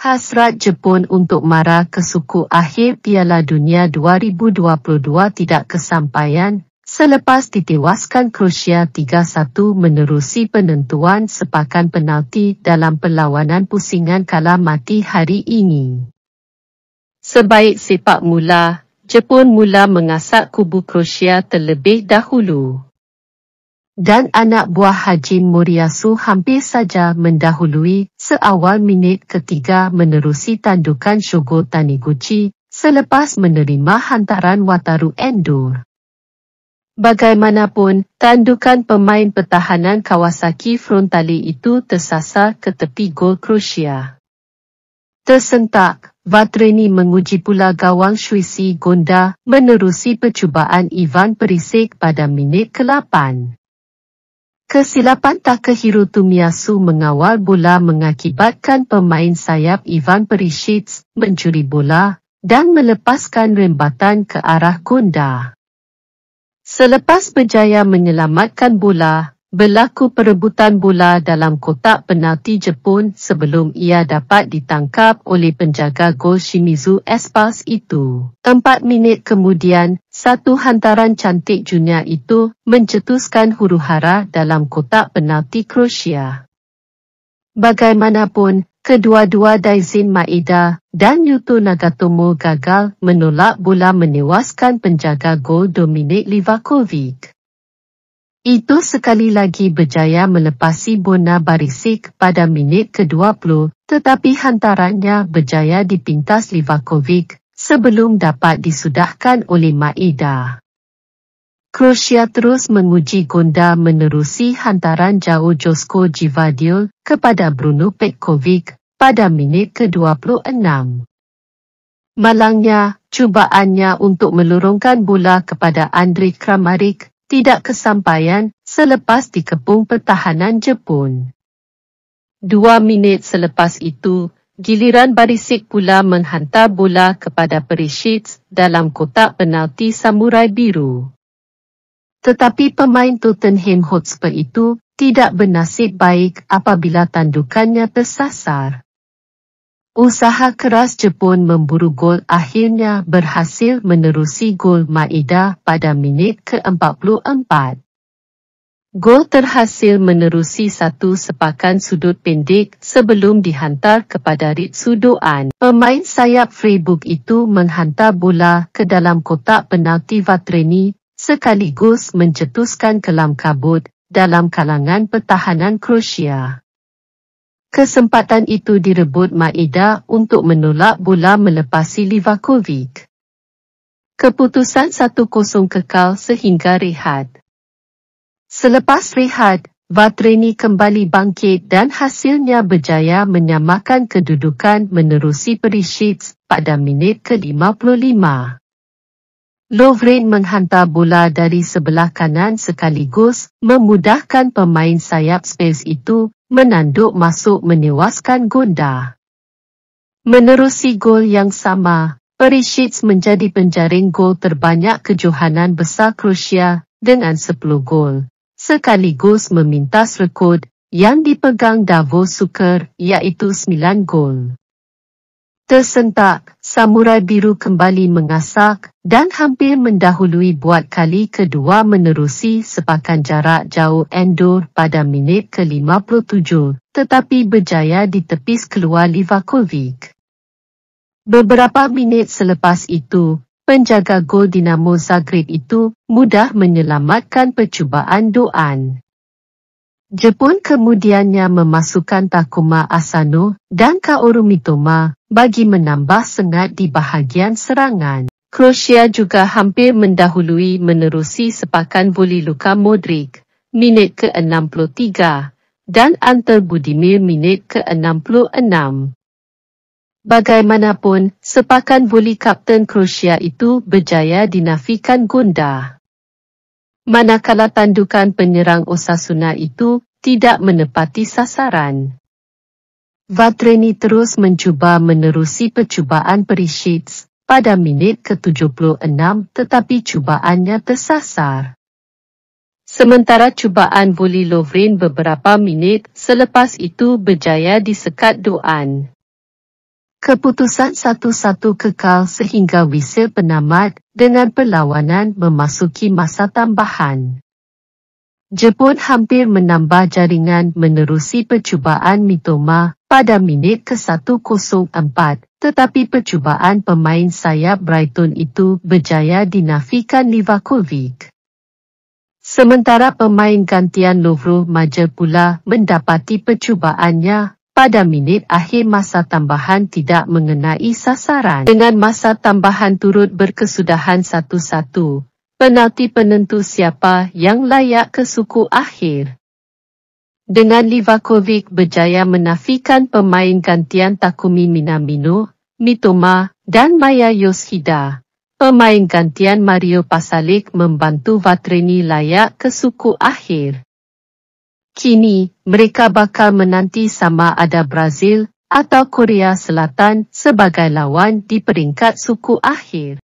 Hasrat Jepun untuk mara ke suku akhir Piala Dunia 2022 tidak kesampaian selepas ditewaskan Kroasia 3-1 menerusi penentuan sepakan penalti dalam perlawanan pusingan kalah mati hari ini. Sebaik sepak mula, Jepun mula mengasak kubu Kroasia terlebih dahulu dan anak buah Haji Muriasu hampir saja mendahului seawal minit ketiga menerusi tandukan Shogo Taniguchi selepas menerima hantaran Wataru Endur. Bagaimanapun, tandukan pemain pertahanan Kawasaki Frontali itu tersasar ke tepi gol Krusia. Tersentak, Vatrini menguji pula gawang Shuisi Gonda menerusi percubaan Ivan Perisik pada minit ke-8. Kesilapan Takahiro Tumiasu mengawal bola mengakibatkan pemain sayap Ivan Perisic mencuri bola dan melepaskan rembatan ke arah Kunda. Selepas berjaya menyelamatkan bola, berlaku perebutan bola dalam kotak penalti Jepun sebelum ia dapat ditangkap oleh penjaga gol Shimizu Espas itu. Empat minit kemudian, satu hantaran cantik Junia itu mencetuskan huru-hara dalam kotak penalti Kroasia. Bagaimanapun, kedua-dua Daisin Maeda dan Yuto Nagatomo gagal menolak bola menewaskan penjaga gol Dominik Livakovic. Itu sekali lagi berjaya melepasi Bona Barisik pada minit ke-20 tetapi hantarannya berjaya dipintas Livakovic sebelum dapat disudahkan oleh Maida. Krusia terus menguji Gonda menerusi hantaran jauh Josko Jivadil kepada Bruno Petkovic pada minit ke-26. Malangnya, cubaannya untuk melurungkan bola kepada Andri Kramarik tidak kesampaian selepas dikepung pertahanan Jepun. Dua minit selepas itu, Giliran Barisik pula menghantar bola kepada Perisic dalam kotak penalti samurai biru. Tetapi pemain Tottenham Hotspur itu tidak bernasib baik apabila tandukannya tersasar. Usaha keras Jepun memburu gol akhirnya berhasil menerusi gol Maeda pada minit ke-44. Gol terhasil menerusi satu sepakan sudut pendek sebelum dihantar kepada Ritsu Doan. Pemain sayap Freiburg itu menghantar bola ke dalam kotak penalti Vatreni sekaligus mencetuskan kelam kabut dalam kalangan pertahanan Croatia. Kesempatan itu direbut Maeda untuk menolak bola melepasi Livakovic. Keputusan 1-0 kekal sehingga rehat. Selepas rehat, Vatrini kembali bangkit dan hasilnya berjaya menyamakan kedudukan menerusi Perisic pada minit ke-55. Lovren menghantar bola dari sebelah kanan sekaligus memudahkan pemain sayap space itu menanduk masuk menewaskan Gonda. Menerusi gol yang sama, Perisic menjadi penjaring gol terbanyak kejohanan besar Croatia dengan 10 gol sekaligus memintas rekod yang dipegang Davo Sukar iaitu 9 gol. Tersentak, Samurai Biru kembali mengasak dan hampir mendahului buat kali kedua menerusi sepakan jarak jauh Endor pada minit ke-57 tetapi berjaya ditepis keluar Livakovic. Beberapa minit selepas itu, penjaga gol Dinamo Zagreb itu mudah menyelamatkan percubaan doan. Jepun kemudiannya memasukkan Takuma Asano dan Kaoru Mitoma bagi menambah sengat di bahagian serangan. Kroasia juga hampir mendahului menerusi sepakan voli Luka Modric, minit ke-63, dan Ante Budimir minit ke-66. Bagaimanapun, sepakan buli Kapten Krusia itu berjaya dinafikan Gunda. Manakala tandukan penyerang Osasuna itu tidak menepati sasaran. Vatreni terus mencuba menerusi percubaan Perisits pada minit ke-76 tetapi cubaannya tersasar. Sementara cubaan Buli Lovrin beberapa minit selepas itu berjaya disekat doan. Keputusan satu-satu kekal sehingga wisel penamat dengan perlawanan memasuki masa tambahan. Jepun hampir menambah jaringan menerusi percubaan Mitoma pada minit ke-104, tetapi percubaan pemain sayap Brighton itu berjaya dinafikan Livakovic. Sementara pemain gantian Lovro Maja pula mendapati percubaannya pada minit akhir masa tambahan tidak mengenai sasaran. Dengan masa tambahan turut berkesudahan satu-satu, penalti penentu siapa yang layak ke suku akhir. Dengan Livakovic berjaya menafikan pemain gantian Takumi Minamino, Mitoma, dan Maya Yoshida. Pemain gantian Mario Pasalic membantu Vatreni layak ke suku akhir. Kini mereka bakal menanti sama ada Brazil atau Korea Selatan sebagai lawan di peringkat suku akhir.